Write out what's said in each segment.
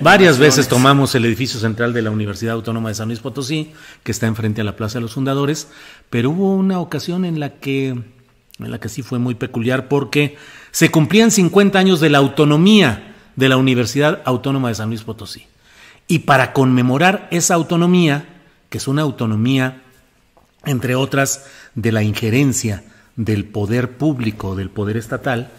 Varias veces tomamos el edificio central de la Universidad Autónoma de San Luis Potosí, que está enfrente a la Plaza de los Fundadores, pero hubo una ocasión en la que, en la que sí fue muy peculiar porque se cumplían 50 años de la autonomía de la Universidad Autónoma de San Luis Potosí. Y para conmemorar esa autonomía, que es una autonomía, entre otras, de la injerencia del poder público, del poder estatal,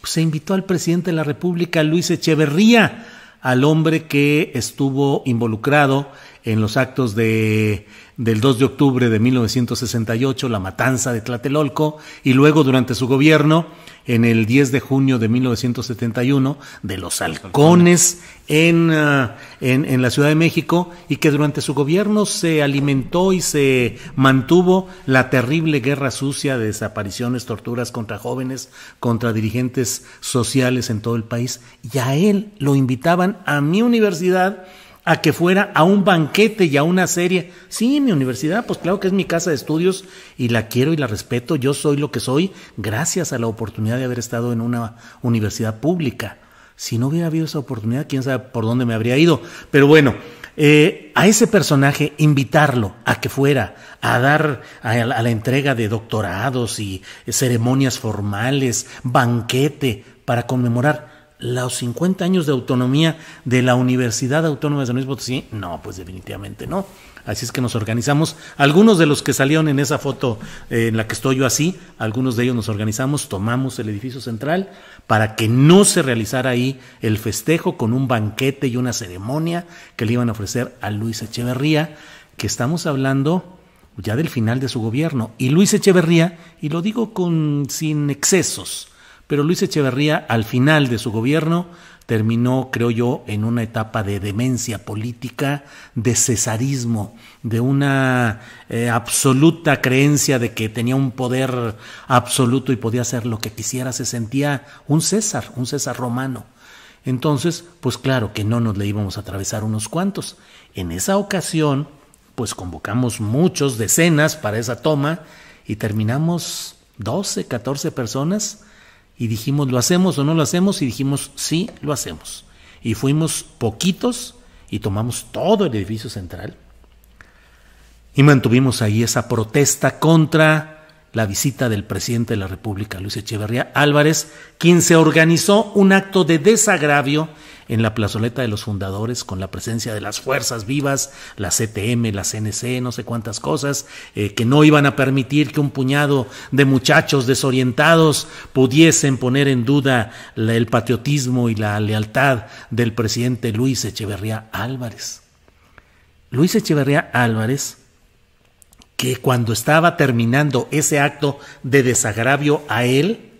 pues, se invitó al presidente de la República, Luis Echeverría, al hombre que estuvo involucrado en los actos de, del 2 de octubre de 1968, la matanza de Tlatelolco, y luego durante su gobierno, en el 10 de junio de 1971, de los halcones ah, en la Ciudad de México, y que durante su gobierno se alimentó y se mantuvo la terrible guerra sucia de desapariciones, torturas contra jóvenes, contra dirigentes sociales en todo el país, y a él lo invitaban a mi universidad, a que fuera a un banquete y a una serie. Sí, mi universidad, pues claro que es mi casa de estudios y la quiero y la respeto. Yo soy lo que soy gracias a la oportunidad de haber estado en una universidad pública. Si no hubiera habido esa oportunidad, quién sabe por dónde me habría ido. Pero bueno, eh, a ese personaje invitarlo a que fuera a dar a, la entrega de doctorados y ceremonias formales, banquete para conmemorar los 50 años de autonomía de la Universidad Autónoma de San Luis Potosí? No, pues definitivamente no. Así es que nos organizamos. Algunos de los que salieron en esa foto eh, en la que estoy yo así, algunos de ellos nos organizamos, tomamos el edificio central para que no se realizara ahí el festejo con un banquete y una ceremonia que le iban a ofrecer a Luis Echeverría, que estamos hablando ya del final de su gobierno. Y Luis Echeverría, y lo digo con sin excesos, pero Luis Echeverría, al final de su gobierno, terminó, creo yo, en una etapa de demencia política, de cesarismo, de una eh, absoluta creencia de que tenía un poder absoluto y podía hacer lo que quisiera. Se sentía un César, un César romano. Entonces, pues claro que no nos le íbamos a atravesar unos cuantos. En esa ocasión, pues convocamos muchos, decenas para esa toma y terminamos 12, 14 personas y dijimos, ¿lo hacemos o no lo hacemos? Y dijimos, sí, lo hacemos. Y fuimos poquitos y tomamos todo el edificio central y mantuvimos ahí esa protesta contra la visita del presidente de la República, Luis Echeverría Álvarez, quien se organizó un acto de desagravio en la plazoleta de los fundadores con la presencia de las fuerzas vivas, la CTM, la CNC, no sé cuántas cosas, eh, que no iban a permitir que un puñado de muchachos desorientados pudiesen poner en duda el patriotismo y la lealtad del presidente Luis Echeverría Álvarez. Luis Echeverría Álvarez que cuando estaba terminando ese acto de desagravio a él,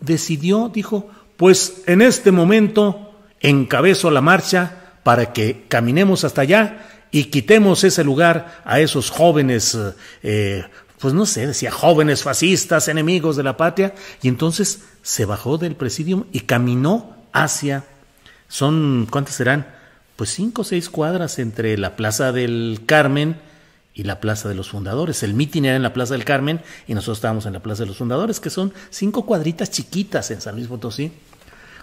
decidió, dijo, pues en este momento encabezó la marcha para que caminemos hasta allá y quitemos ese lugar a esos jóvenes, eh, pues no sé, decía jóvenes fascistas, enemigos de la patria. Y entonces se bajó del presidium y caminó hacia, son, ¿cuántas serán? Pues cinco o seis cuadras entre la Plaza del Carmen y la Plaza de los Fundadores. El mitin era en la Plaza del Carmen y nosotros estábamos en la Plaza de los Fundadores, que son cinco cuadritas chiquitas en San Luis Potosí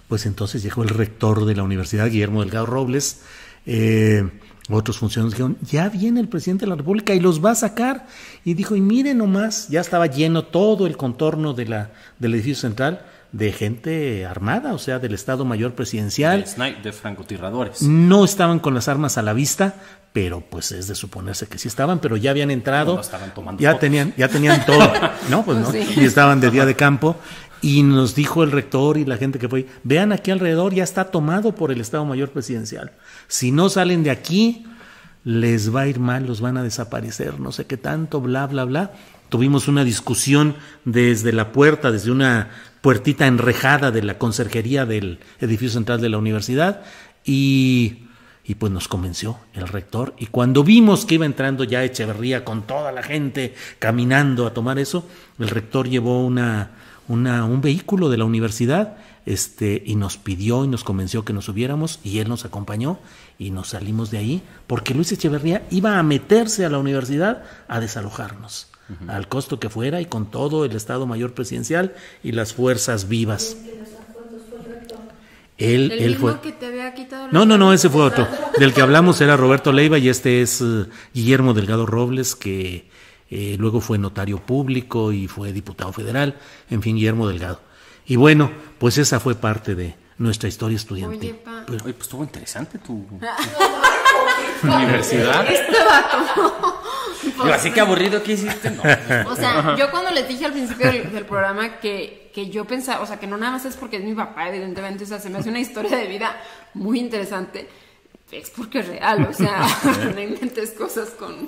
pues entonces llegó el rector de la universidad, Guillermo Delgado Robles, eh, otros funcionarios dijeron, ya viene el presidente de la República y los va a sacar. Y dijo, y miren nomás, ya estaba lleno todo el contorno de la, del edificio central de gente armada, o sea, del Estado Mayor Presidencial. De, francotiradores. No estaban con las armas a la vista, pero pues es de suponerse que sí estaban, pero ya habían entrado. ya tenían, ya tenían todo, ¿no? Pues, y estaban de día de campo. Y nos dijo el rector y la gente que fue, vean aquí alrededor, ya está tomado por el Estado Mayor Presidencial. Si no salen de aquí, les va a ir mal, los van a desaparecer, no sé qué tanto, bla, bla, bla. Tuvimos una discusión desde la puerta, desde una puertita enrejada de la conserjería del edificio central de la universidad y y pues nos convenció el rector. Y cuando vimos que iba entrando ya Echeverría con toda la gente caminando a tomar eso, el rector llevó una, una, un vehículo de la universidad este, y nos pidió y nos convenció que nos subiéramos y él nos acompañó y nos salimos de ahí porque Luis Echeverría iba a meterse a la universidad a desalojarnos, al costo que fuera y con todo el Estado Mayor Presidencial y las fuerzas vivas. Él, ¿El fue. Que te había quitado no, no, no, ese fue otro. Del que hablamos era Roberto Leiva y este es eh, Guillermo Delgado Robles, que eh, luego fue notario público y fue diputado federal. En fin, Guillermo Delgado. Y bueno, pues esa fue parte de nuestra historia estudiantil. pues estuvo interesante tu. universidad. Este así que aburrido que hiciste, O sea, yo cuando le dije al principio del, programa que, que, yo pensaba, o sea, que no nada más es porque es mi papá, evidentemente, o sea, se me hace una historia de vida muy interesante, es porque es real, o sea, no inventes cosas con,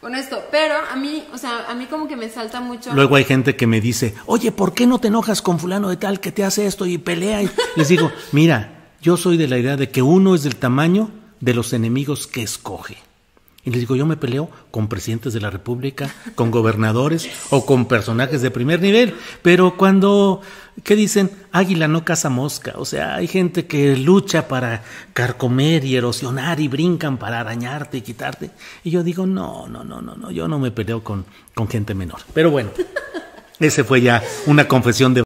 con esto. Pero a mí, o sea, a mí como que me salta mucho. Luego hay gente que me dice, oye, ¿por qué no te enojas con fulano de tal que te hace esto y pelea? Y les digo, mira, yo soy de la idea de que uno es del tamaño de los enemigos que escoge. Y les digo, yo me peleo con presidentes de la República, con gobernadores o con personajes de primer nivel. Pero cuando, ¿qué dicen? Águila no caza mosca. O sea, hay gente que lucha para carcomer y erosionar y brincan para arañarte y quitarte. Y yo digo, no, no, no, no, no, yo no me peleo con, con gente menor. Pero bueno, ese fue ya una confesión de...